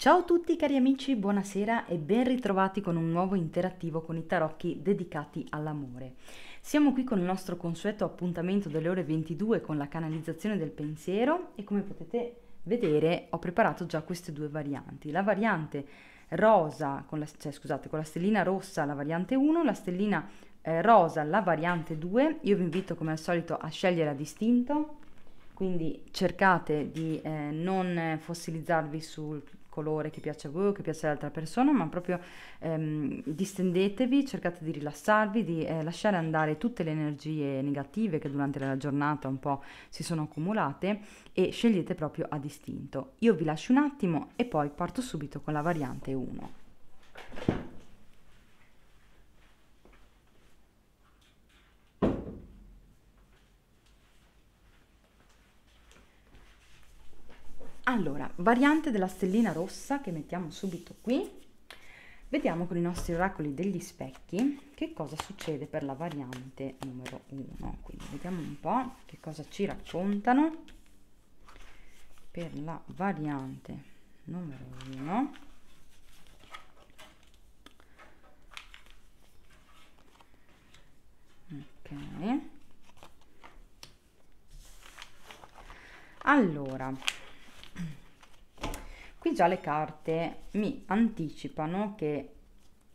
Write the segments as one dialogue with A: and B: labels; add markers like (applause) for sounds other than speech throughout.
A: Ciao a tutti cari amici, buonasera e ben ritrovati con un nuovo interattivo con i tarocchi dedicati all'amore. Siamo qui con il nostro consueto appuntamento delle ore 22 con la canalizzazione del pensiero e come potete vedere ho preparato già queste due varianti. La variante rosa, con la, cioè, scusate, con la stellina rossa la variante 1, la stellina eh, rosa la variante 2. Io vi invito come al solito a scegliere a distinto quindi cercate di eh, non fossilizzarvi sul colore che piace a voi o che piace all'altra persona, ma proprio ehm, distendetevi, cercate di rilassarvi, di eh, lasciare andare tutte le energie negative che durante la giornata un po' si sono accumulate e scegliete proprio a distinto. Io vi lascio un attimo e poi parto subito con la variante 1. variante della stellina rossa che mettiamo subito qui, vediamo con i nostri oracoli degli specchi che cosa succede per la variante numero 1. Quindi vediamo un po' che cosa ci raccontano per la variante numero 1 già le carte mi anticipano che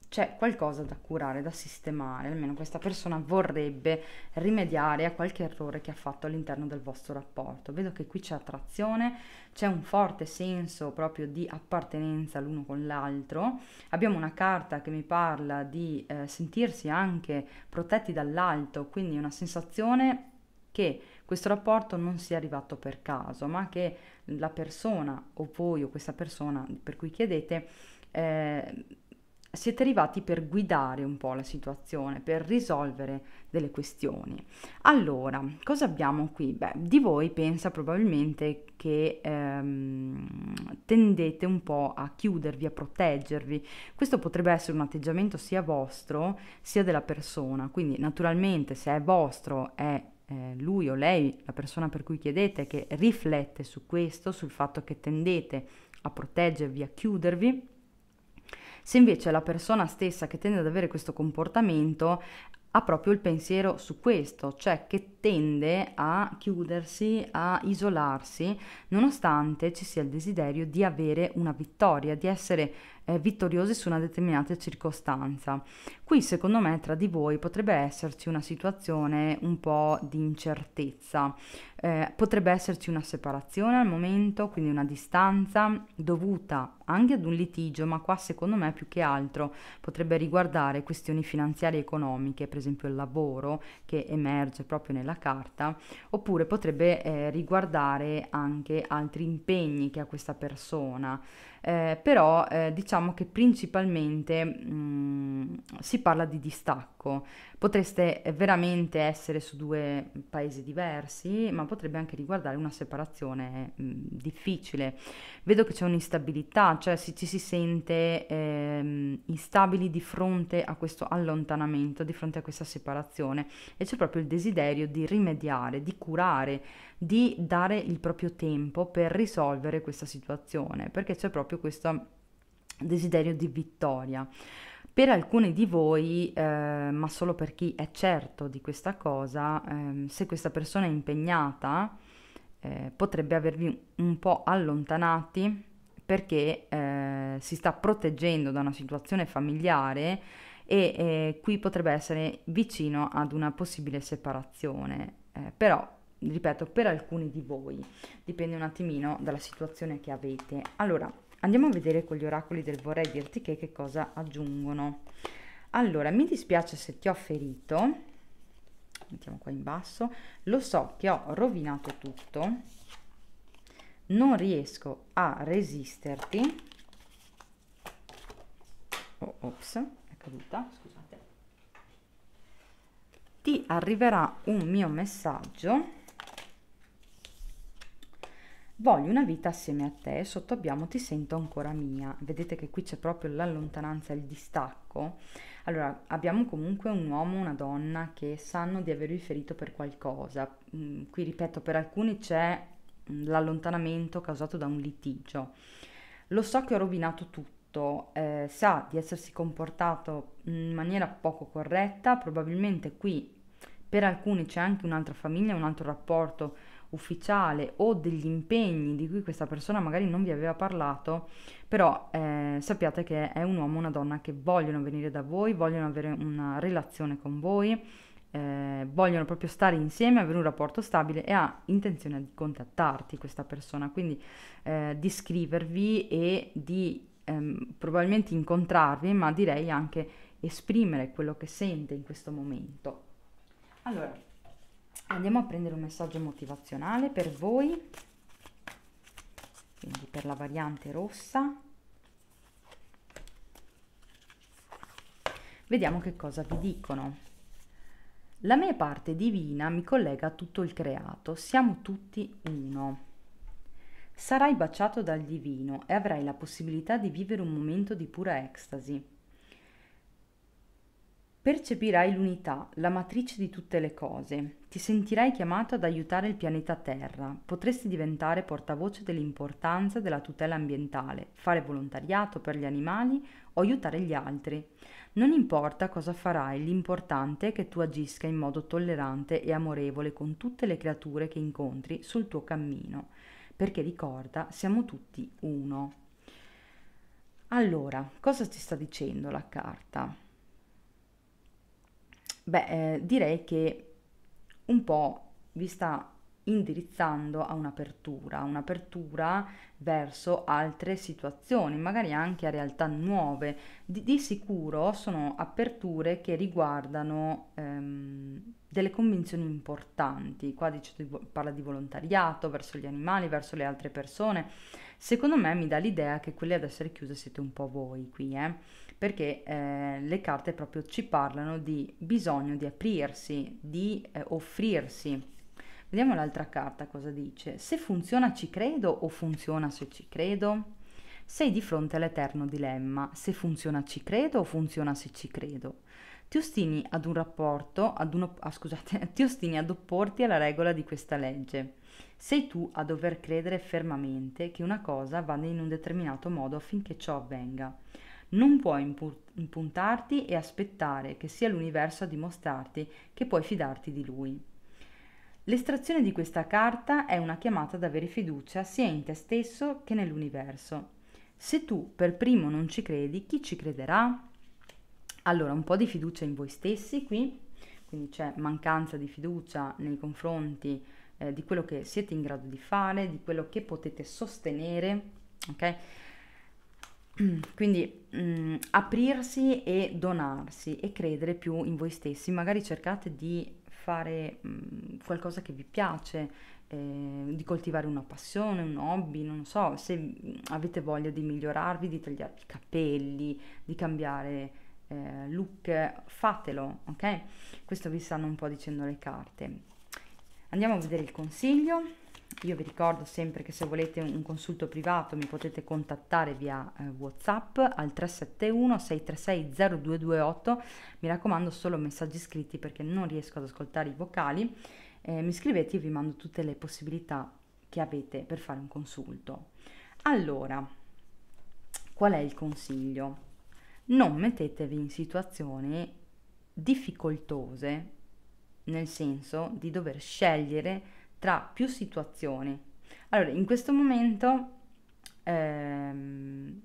A: c'è qualcosa da curare, da sistemare, almeno questa persona vorrebbe rimediare a qualche errore che ha fatto all'interno del vostro rapporto. Vedo che qui c'è attrazione, c'è un forte senso proprio di appartenenza l'uno con l'altro. Abbiamo una carta che mi parla di eh, sentirsi anche protetti dall'alto, quindi una sensazione che questo rapporto non sia arrivato per caso, ma che la persona o voi o questa persona per cui chiedete eh, siete arrivati per guidare un po' la situazione, per risolvere delle questioni. Allora, cosa abbiamo qui? Beh, di voi pensa probabilmente che ehm, tendete un po' a chiudervi, a proteggervi. Questo potrebbe essere un atteggiamento sia vostro sia della persona, quindi naturalmente se è vostro è eh, lui o lei, la persona per cui chiedete, che riflette su questo, sul fatto che tendete a proteggervi, a chiudervi. Se invece la persona stessa che tende ad avere questo comportamento ha proprio il pensiero su questo, cioè che tende a chiudersi, a isolarsi, nonostante ci sia il desiderio di avere una vittoria, di essere eh, vittoriosi su una determinata circostanza. Qui secondo me tra di voi potrebbe esserci una situazione un po' di incertezza, eh, potrebbe esserci una separazione al momento, quindi una distanza dovuta anche ad un litigio, ma qua secondo me più che altro potrebbe riguardare questioni finanziarie e economiche, per esempio il lavoro che emerge proprio nella carta, oppure potrebbe eh, riguardare anche altri impegni che ha questa persona eh, però eh, diciamo che principalmente mh, mm, si parla di distacco, potreste eh, veramente essere su due mm, paesi diversi, ma potrebbe anche riguardare una separazione mh, mm, difficile. Vedo che c'è un'instabilità, cioè si, ci si sente ehm, instabili di fronte a questo allontanamento, di fronte a questa separazione e c'è proprio il desiderio di rimediare, di curare, di dare il proprio tempo per risolvere questa situazione, perché c'è proprio questo desiderio di vittoria. Per alcuni di voi, eh, ma solo per chi è certo di questa cosa, eh, se questa persona è impegnata, eh, potrebbe avervi un po' allontanati perché eh, si sta proteggendo da una situazione familiare e eh, qui potrebbe essere vicino ad una possibile separazione. Eh, però, ripeto, per alcuni di voi dipende un attimino dalla situazione che avete. Allora, andiamo a vedere con gli oracoli del vorrei dirti che che cosa aggiungono allora mi dispiace se ti ho ferito mettiamo qua in basso lo so che ho rovinato tutto non riesco a resisterti oh, ops è caduta scusate ti arriverà un mio messaggio Voglio una vita assieme a te, sotto abbiamo ti sento ancora mia. Vedete che qui c'è proprio l'allontananza lontananza, il distacco. Allora, abbiamo comunque un uomo una donna che sanno di avervi ferito per qualcosa. Mm, qui ripeto, per alcuni c'è mm, l'allontanamento causato da un litigio. Lo so che ho rovinato tutto, eh, sa di essersi comportato in maniera poco corretta, probabilmente qui per alcuni c'è anche un'altra famiglia, un altro rapporto ufficiale o degli impegni di cui questa persona magari non vi aveva parlato, però eh, sappiate che è un uomo o una donna che vogliono venire da voi, vogliono avere una relazione con voi, eh, vogliono proprio stare insieme, avere un rapporto stabile e ha intenzione di contattarti questa persona, quindi eh, di scrivervi e di ehm, probabilmente incontrarvi, ma direi anche esprimere quello che sente in questo momento. Allora, andiamo a prendere un messaggio motivazionale per voi quindi per la variante rossa vediamo che cosa vi dicono la mia parte divina mi collega a tutto il creato, siamo tutti uno. Sarai baciato dal divino e avrai la possibilità di vivere un momento di pura ecstasy Percepirai l'unità, la matrice di tutte le cose. Ti sentirai chiamato ad aiutare il pianeta Terra. Potresti diventare portavoce dell'importanza della tutela ambientale, fare volontariato per gli animali o aiutare gli altri. Non importa cosa farai, l'importante è che tu agisca in modo tollerante e amorevole con tutte le creature che incontri sul tuo cammino. Perché ricorda, siamo tutti uno. Allora, cosa ci sta dicendo la carta? Beh, eh, direi che un po' vi sta indirizzando a un'apertura, un'apertura verso altre situazioni, magari anche a realtà nuove. Di, di sicuro sono aperture che riguardano ehm, delle convinzioni importanti, qua dice, parla di volontariato verso gli animali, verso le altre persone. Secondo me mi dà l'idea che quelle ad essere chiuse siete un po' voi qui, eh perché eh, le carte proprio ci parlano di bisogno di aprirsi, di eh, offrirsi. Vediamo l'altra carta cosa dice. Se funziona ci credo o funziona se ci credo? Sei di fronte all'eterno dilemma. Se funziona ci credo o funziona se ci credo? Ti ostini ad un rapporto, ad uno, ah, scusate, (laughs) ti ostini ad opporti alla regola di questa legge. Sei tu a dover credere fermamente che una cosa vada in un determinato modo affinché ciò avvenga. Non puoi impuntarti e aspettare che sia l'universo a dimostrarti che puoi fidarti di lui. L'estrazione di questa carta è una chiamata ad avere fiducia sia in te stesso che nell'universo. Se tu per primo non ci credi, chi ci crederà? Allora, un po' di fiducia in voi stessi qui, quindi c'è mancanza di fiducia nei confronti eh, di quello che siete in grado di fare, di quello che potete sostenere, ok? (clears throat) Quindi mh, mm, aprirsi e donarsi e credere più in voi stessi, magari cercate di fare mh, mm, qualcosa che vi piace, eh, di coltivare una passione, un hobby, non so, se mm, avete voglia di migliorarvi, di tagliarvi i capelli, di cambiare eh, look, fatelo, ok? Questo vi stanno un po' dicendo le carte. Andiamo a vedere il consiglio. Io vi ricordo sempre che se volete un, consulto privato mi potete contattare via eh, WhatsApp al 371 636 0228. Mi raccomando solo messaggi scritti perché non riesco ad ascoltare i vocali. Eh, mi scrivete e vi mando tutte le possibilità che avete per fare un consulto. Allora, qual è il consiglio? Non mettetevi in situazioni difficoltose, nel senso di dover scegliere tra più situazioni. Allora, in questo momento ehm,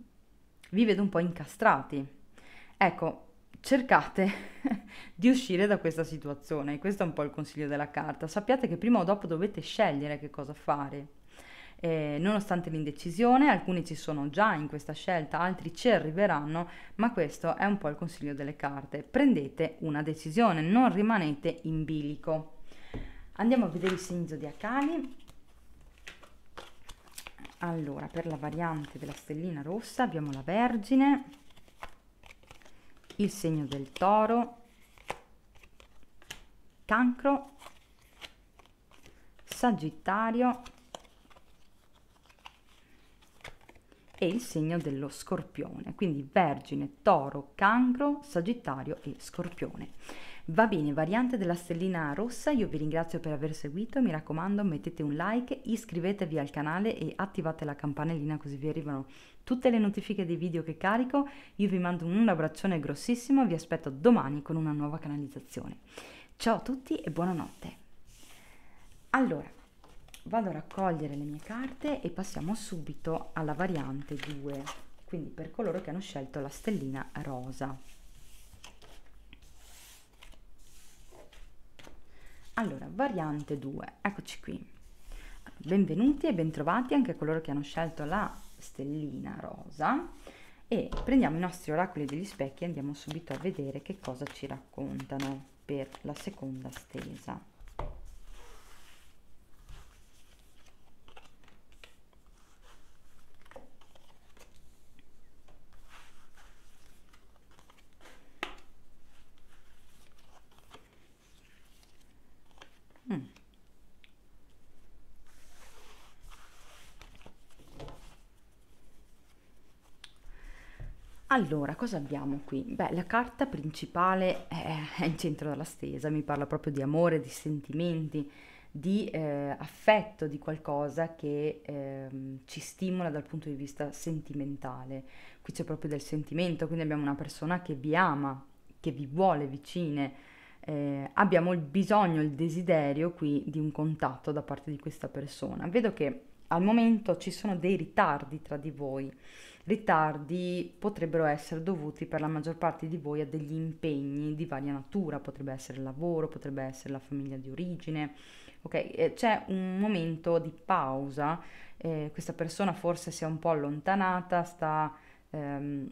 A: vi vedo un po' incastrati. Ecco, cercate (laughs) di uscire da questa situazione. Questo è un po' il consiglio della carta. Sappiate che prima o dopo dovete scegliere che cosa fare. Eh, nonostante l'indecisione, alcuni ci sono già in questa scelta, altri ci arriveranno, ma questo è un po' il consiglio delle carte. Prendete una decisione, non rimanete in bilico andiamo a vedere i segni zodiacali allora per la variante della stellina rossa abbiamo la vergine il segno del toro cancro sagittario e il segno dello scorpione quindi vergine toro cancro sagittario e scorpione Va bene, variante della stellina rossa, io vi ringrazio per aver seguito, mi raccomando mettete un like, iscrivetevi al canale e attivate la campanellina così vi arrivano tutte le notifiche dei video che carico. Io vi mando un abbraccione grossissimo, vi aspetto domani con una nuova canalizzazione. Ciao a tutti e buonanotte. Allora, vado a raccogliere le mie carte e passiamo subito alla variante 2, quindi per coloro che hanno scelto la stellina rosa. Allora, variante 2, eccoci qui. Benvenuti e bentrovati anche a coloro che hanno scelto la stellina rosa e prendiamo i nostri oracoli degli specchi e andiamo subito a vedere che cosa ci raccontano per la seconda stesa. Allora, cosa abbiamo qui? Beh, la carta principale è, il centro della stesa, mi parla proprio di amore, di sentimenti, di eh, affetto, di qualcosa che eh, ci stimola dal punto di vista sentimentale. Qui c'è proprio del sentimento, quindi abbiamo una persona che vi ama, che vi vuole vicine. Eh, abbiamo il bisogno, il desiderio qui di un contatto da parte di questa persona. Vedo che al momento ci sono dei ritardi tra di voi ritardi potrebbero essere dovuti per la maggior parte di voi a degli impegni di varia natura, potrebbe essere il lavoro, potrebbe essere la famiglia di origine, ok? Eh, c'è un momento di pausa, eh, questa persona forse si è un po' allontanata, sta... Ehm,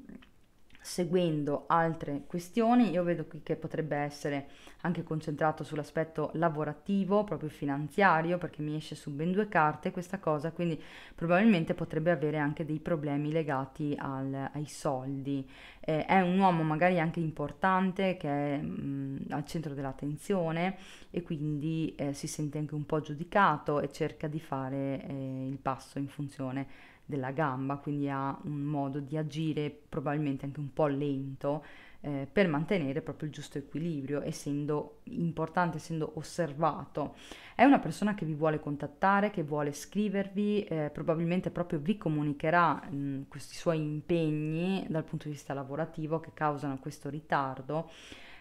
A: seguendo altre questioni, io vedo qui che potrebbe essere anche concentrato sull'aspetto lavorativo, proprio finanziario, perché mi esce su ben due carte questa cosa, quindi probabilmente potrebbe avere anche dei problemi legati al, ai soldi eh, è un uomo magari anche importante che è mh, al centro dell'attenzione e quindi eh, si sente anche un po' giudicato e cerca di fare eh, il passo in funzione della gamba, quindi ha un modo di agire probabilmente anche un po' lento eh, per mantenere proprio il giusto equilibrio, essendo importante, essendo osservato. È una persona che vi vuole contattare, che vuole scrivervi, eh, probabilmente proprio vi comunicherà mh, questi suoi impegni dal punto di vista lavorativo che causano questo ritardo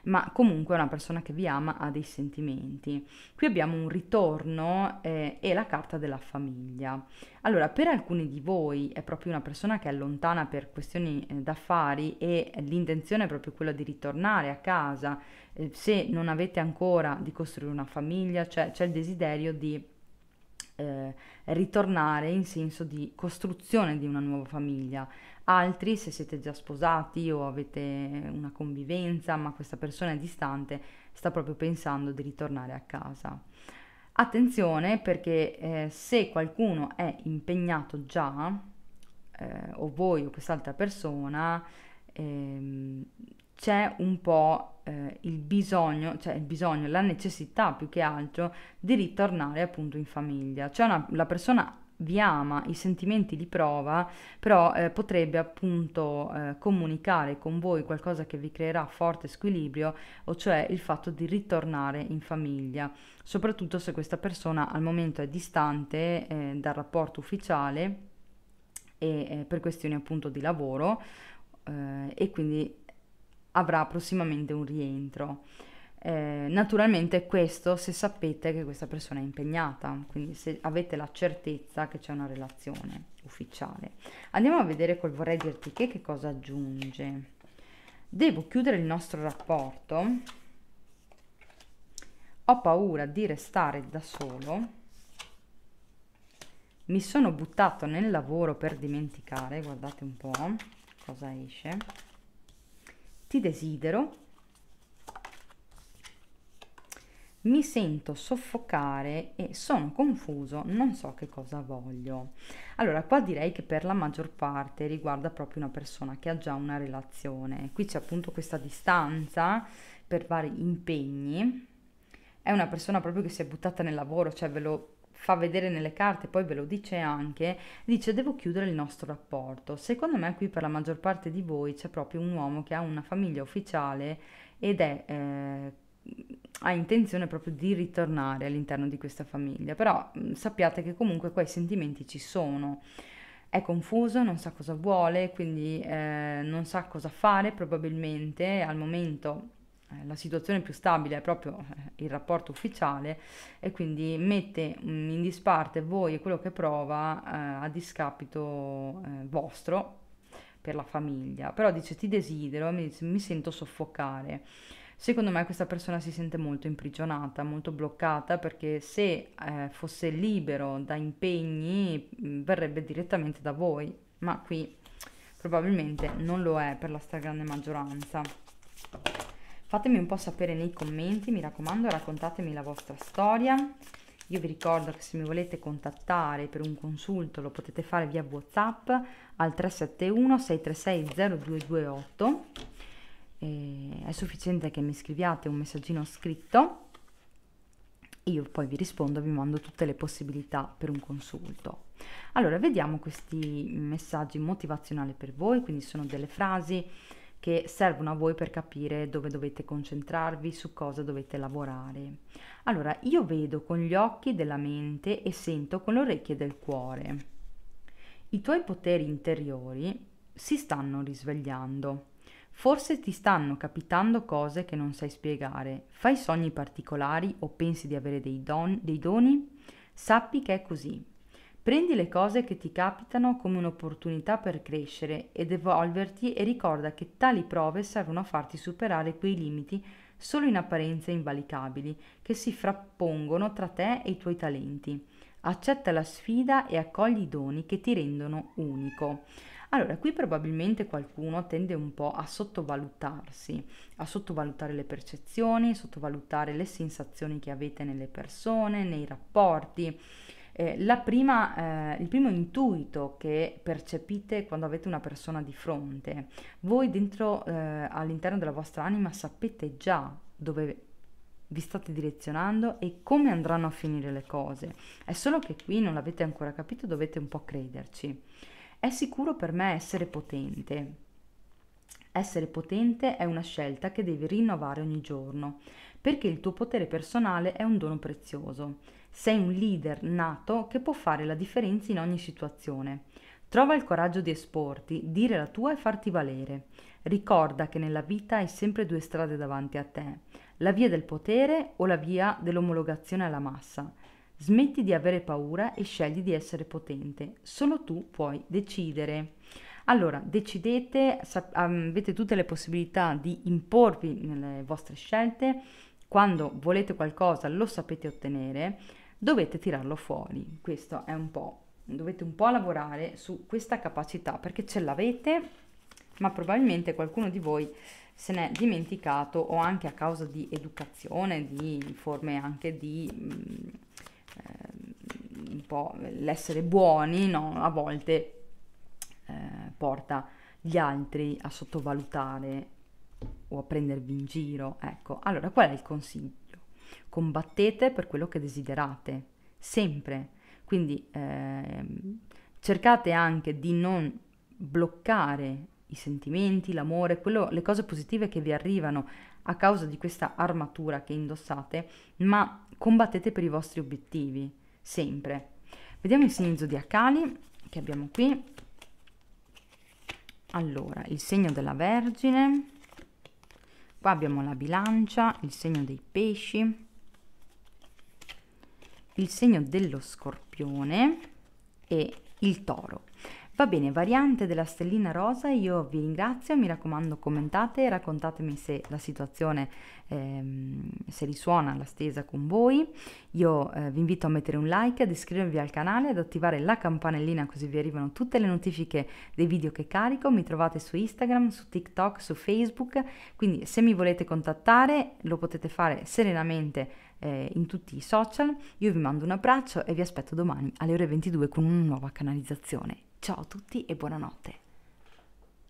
A: ma comunque è una persona che vi ama ha dei sentimenti. Qui abbiamo un ritorno eh, e la carta della famiglia. Allora, per alcuni di voi è proprio una persona che è lontana per questioni eh, d'affari e l'intenzione è proprio quella di ritornare a casa, eh, se non avete ancora di costruire una famiglia, cioè c'è il desiderio di eh, ritornare in senso di costruzione di una nuova famiglia, altri se siete già sposati o avete una convivenza ma questa persona è distante sta proprio pensando di ritornare a casa. Attenzione perché eh, se qualcuno è impegnato già eh, o voi o quest'altra persona ehm, c'è un po' eh, il bisogno, cioè il bisogno, la necessità più che altro di ritornare appunto in famiglia. Cioè una, la persona vi ama, i sentimenti li prova, però eh, potrebbe appunto eh, comunicare con voi qualcosa che vi creerà forte squilibrio, o cioè il fatto di ritornare in famiglia, soprattutto se questa persona al momento è distante eh, dal rapporto ufficiale e eh, per questioni appunto di lavoro eh, e quindi avrà prossimamente un rientro. Eh, naturalmente questo se sapete che questa persona è impegnata, quindi se avete la certezza che c'è una relazione ufficiale. Andiamo a vedere col vorrei dirti che che cosa aggiunge. Devo chiudere il nostro rapporto, ho paura di restare da solo, mi sono buttato nel lavoro per dimenticare, guardate un po' cosa esce, ti desidero, mi sento soffocare e sono confuso, non so che cosa voglio. Allora, qua direi che per la maggior parte riguarda proprio una persona che ha già una relazione. Qui c'è appunto questa distanza per vari impegni. È una persona proprio che si è buttata nel lavoro, cioè ve lo fa vedere nelle carte, poi ve lo dice anche, dice devo chiudere il nostro rapporto. Secondo me qui per la maggior parte di voi c'è proprio un uomo che ha una famiglia ufficiale ed è eh, ha intenzione proprio di ritornare all'interno di questa famiglia, però sappiate che comunque quei sentimenti ci sono. È confuso, non sa cosa vuole, quindi eh, non sa cosa fare probabilmente al momento eh, la situazione più stabile è proprio eh, il rapporto ufficiale e quindi mette in disparte voi e quello che prova eh, a discapito eh, vostro per la famiglia. Però dice ti desidero, mi, mi sento soffocare. Secondo me questa persona si sente molto imprigionata, molto bloccata perché se eh, fosse libero da impegni mm, verrebbe direttamente da voi, ma qui probabilmente non lo è per la stragrande maggioranza. Fatemi un po' sapere nei commenti, mi raccomando, raccontatemi la vostra storia. Io vi ricordo che se mi volete contattare per un consulto lo potete fare via WhatsApp al 371 636 0228 eh, è sufficiente che mi scriviate un messaggino scritto io poi vi rispondo, vi mando tutte le possibilità per un consulto. Allora, vediamo questi messaggi motivazionali per voi, quindi sono delle frasi che servono a voi per capire dove dovete concentrarvi, su cosa dovete lavorare. Allora, io vedo con gli occhi della mente e sento con le orecchie del cuore. I tuoi poteri interiori si stanno risvegliando. Forse ti stanno capitando cose che non sai spiegare, fai sogni particolari o pensi di avere dei, don, dei doni? Sappi che è così. Prendi le cose che ti capitano come un'opportunità per crescere ed evolverti e ricorda che tali prove servono a farti superare quei limiti solo in apparenza invalicabili che si frappongono tra te e i tuoi talenti. Accetta la sfida e accogli i doni che ti rendono unico. Allora, qui probabilmente qualcuno tende un po' a sottovalutarsi, a sottovalutare le percezioni, sottovalutare le sensazioni che avete nelle persone, nei rapporti. Eh, prima, eh, il primo intuito che percepite quando avete una persona di fronte, voi dentro eh, all'interno della vostra anima sapete già dove vi state direzionando e come andranno a finire le cose. È solo che qui non l'avete ancora capito, dovete un po' crederci. È sicuro per me essere potente. Essere potente è una scelta che devi rinnovare ogni giorno, perché il tuo potere personale è un dono prezioso. Sei un leader nato che può fare la differenza in ogni situazione. Trova il coraggio di esporti, dire la tua e farti valere. Ricorda che nella vita hai sempre due strade davanti a te, la via del potere o la via dell'omologazione alla massa. Smetti di avere paura e scegli di essere potente. Solo tu puoi decidere. Allora, decidete, sap- avete tutte le possibilità di imporvi nelle vostre scelte. Quando volete qualcosa, lo sapete ottenere, dovete tirarlo fuori. Questo è un po'. Dovete un po' lavorare su questa capacità perché ce l'avete, ma probabilmente qualcuno di voi se n'è dimenticato o anche a causa di educazione, di forme anche di mh, mm, Ehm, un po' l'essere buoni no? a volte eh, porta gli altri a sottovalutare o a prendervi in giro. Ecco, allora qual è il consiglio? Combattete per quello che desiderate, sempre. Quindi eh, cercate anche di non bloccare i sentimenti, l'amore, quello, le cose positive che vi arrivano a causa di questa armatura che indossate, ma combattete per i vostri obiettivi, sempre. Vediamo i segni zodiacali che abbiamo qui. Allora, il segno della Vergine, qua abbiamo la bilancia, il segno dei pesci, il segno dello scorpione e il toro. Va bene, variante della stellina rosa, io vi ringrazio, mi raccomando commentate, raccontatemi se la situazione, ehm, se risuona la stesa con voi. Io eh, vi invito a mettere un like, ad iscrivervi al canale, ad attivare la campanellina così vi arrivano tutte le notifiche dei video che carico. Mi trovate su Instagram, su TikTok, su Facebook, quindi se mi volete contattare lo potete fare serenamente eh, in tutti i social. Io vi mando un abbraccio e vi aspetto domani alle ore 22 con una nuova canalizzazione. Ciao a tutti e buonanotte.